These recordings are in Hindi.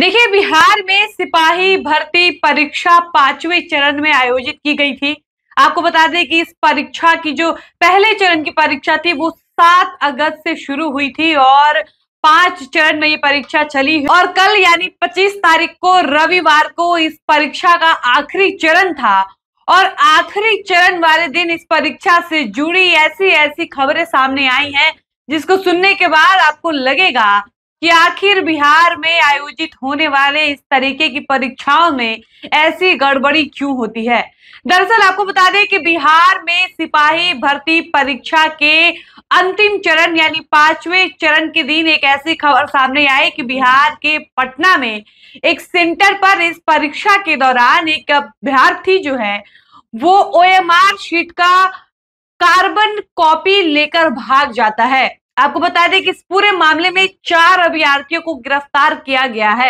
देखिए बिहार में सिपाही भर्ती परीक्षा पांचवें चरण में आयोजित की गई थी आपको बता दें कि इस परीक्षा की जो पहले चरण की परीक्षा थी वो सात अगस्त से शुरू हुई थी और पांच चरण में ये परीक्षा चली और कल यानी पच्चीस तारीख को रविवार को इस परीक्षा का आखिरी चरण था और आखिरी चरण वाले दिन इस परीक्षा से जुड़ी ऐसी ऐसी खबरें सामने आई हैं जिसको सुनने के बाद आपको लगेगा कि आखिर बिहार में आयोजित होने वाले इस तरीके की परीक्षाओं में ऐसी गड़बड़ी क्यों होती है दरअसल आपको बता दें कि बिहार में सिपाही भर्ती परीक्षा के अंतिम चरण यानी पांचवें चरण के दिन एक ऐसी खबर सामने आई कि बिहार के पटना में एक सेंटर पर इस परीक्षा के दौरान एक अभ्यर्थी जो है वो ओ शीट का कार्बन कॉपी लेकर भाग जाता है आपको बता दें कि इस पूरे मामले में चार अभ्यार्थियों को गिरफ्तार किया गया है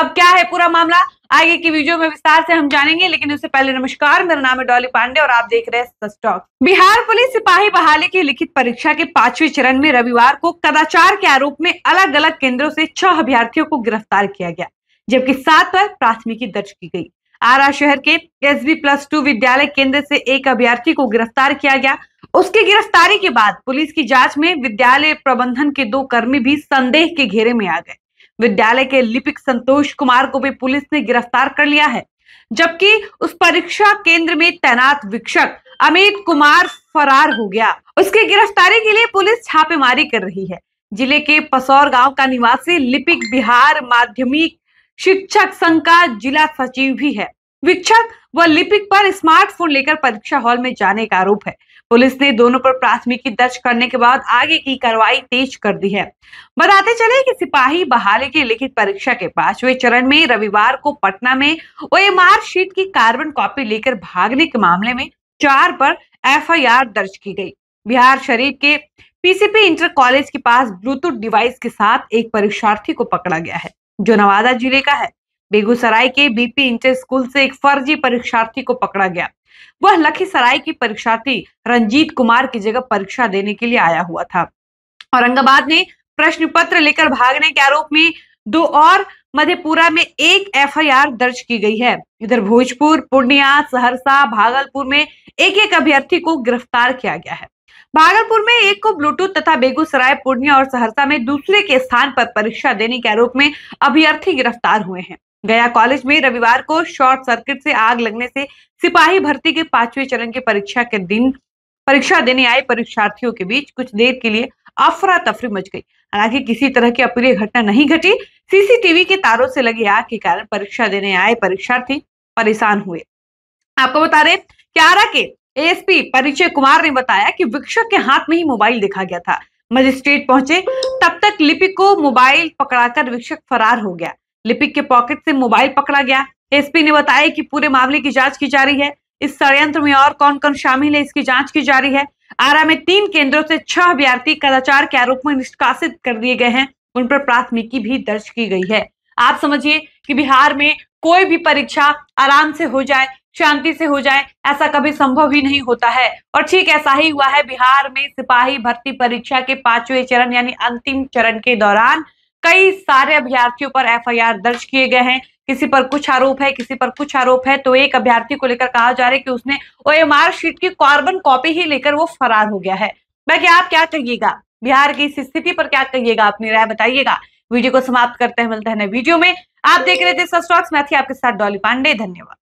अब क्या है पूरा मामला आगे की वीडियो में विस्तार से हम जानेंगे लेकिन उससे पहले नमस्कार मेरा नाम है डॉली पांडे और आप देख रहे हैं स्टॉक बिहार पुलिस सिपाही बहाली की लिखित परीक्षा के पांचवें चरण में रविवार को कदाचार के आरोप में अलग अलग केंद्रों से छह अभ्यार्थियों को गिरफ्तार किया गया जबकि सात पर प्राथमिकी दर्ज की गई आरा शहर के एस बी प्लस टू विद्यालय केंद्र से एक अभ्यर्थी को गिरफ्तार किया गया उसकी गिरफ्तारी के बाद पुलिस की जांच में विद्यालय प्रबंधन के दो कर्मी भी संदेह के घेरे में आ गए विद्यालय के लिपिक संतोष कुमार को भी पुलिस ने गिरफ्तार कर लिया है जबकि उस परीक्षा केंद्र में तैनात विक्षक अमित कुमार फरार हो गया उसकी गिरफ्तारी के लिए पुलिस छापेमारी कर रही है जिले के पसौर गांव का निवासी लिपिक बिहार माध्यमिक शिक्षक संघ का जिला सचिव भी है विक्षक व लिपिक पर स्मार्टफोन लेकर परीक्षा हॉल में जाने का आरोप है पुलिस ने दोनों पर प्राथमिकी दर्ज करने के बाद आगे की कार्रवाई तेज कर दी है बताते चले कि सिपाही बहाली की लिखित परीक्षा के पांचवें चरण में रविवार को पटना में एम शीट की कार्बन कॉपी लेकर भागने के मामले में चार पर एफआईआर दर्ज की गई बिहार शरीफ के पीसीपी इंटर कॉलेज के पास ब्लूटूथ डिवाइस के साथ एक परीक्षार्थी को पकड़ा गया है जो नवादा जिले का है बेगूसराय के बीपी इंटर स्कूल से एक फर्जी परीक्षार्थी को पकड़ा गया वह लखीसराय की परीक्षार्थी रंजीत कुमार की जगह परीक्षा देने के लिए आया हुआ था औरंगाबाद ने प्रश्न पत्र लेकर भागने के आरोप में दो और मधेपुरा में एक एफआईआर दर्ज की गई है इधर भोजपुर पूर्णिया सहरसा भागलपुर में एक एक अभ्यर्थी को गिरफ्तार किया गया है भागलपुर में एक को ब्लूटूथ तथा बेगूसराय पूर्णिया और सहरसा में दूसरे के स्थान पर परीक्षा देने के आरोप में अभ्यर्थी गिरफ्तार हुए हैं गया कॉलेज में रविवार को शॉर्ट सर्किट से आग लगने से सिपाही भर्ती के पांचवें चरण की परीक्षा के दिन परीक्षा देने आए परीक्षार्थियों के बीच कुछ देर के लिए अफरा तफरी मच गई हालांकि किसी तरह की अप्रिय घटना नहीं घटी सीसीटीवी के तारों से लगी आग के कारण परीक्षा देने आए परीक्षार्थी परेशान हुए आपको बता रहे क्यारा के एएसपी परिचय कुमार ने बताया कि विक्षक के हाथ में ही मोबाइल देखा गया था मजिस्ट्रेट पहुंचे तब तक लिपिक को मोबाइल पकड़ाकर विक्षक फरार हो गया लिपिक के पॉकेट से मोबाइल पकड़ा गया एसपी ने बताया कि पूरे मामले की जांच की जा रही है इस षडयंत्र में और कौन कौन शामिल है इसकी जांच की जा रही है आरा में तीन केंद्रों से छह अभ्यार्थी कदाचार के आरोप में निष्कासित कर दिए गए हैं उन पर प्राथमिकी भी दर्ज की गई है आप समझिए कि बिहार में कोई भी परीक्षा आराम से हो जाए शांति से हो जाए ऐसा कभी संभव ही नहीं होता है और ठीक ऐसा ही हुआ है बिहार में सिपाही भर्ती परीक्षा के पांचवें चरण यानी अंतिम चरण के दौरान कई सारे अभ्यर्थियों पर एफआईआर दर्ज किए गए हैं किसी पर कुछ आरोप है किसी पर कुछ आरोप है तो एक अभ्यर्थी को लेकर कहा जा रहा है कि उसने ओएमआर शीट की कार्बन कॉपी ही लेकर वो फरार हो गया है बाकी आप क्या कहिएगा बिहार की इस स्थिति पर क्या कहिएगा अपनी राय बताइएगा वीडियो को समाप्त करते हैं मिलते हैं नए वीडियो में आप देख रहे थे सस्टॉक्स मैं थी आपके साथ डॉली पांडे धन्यवाद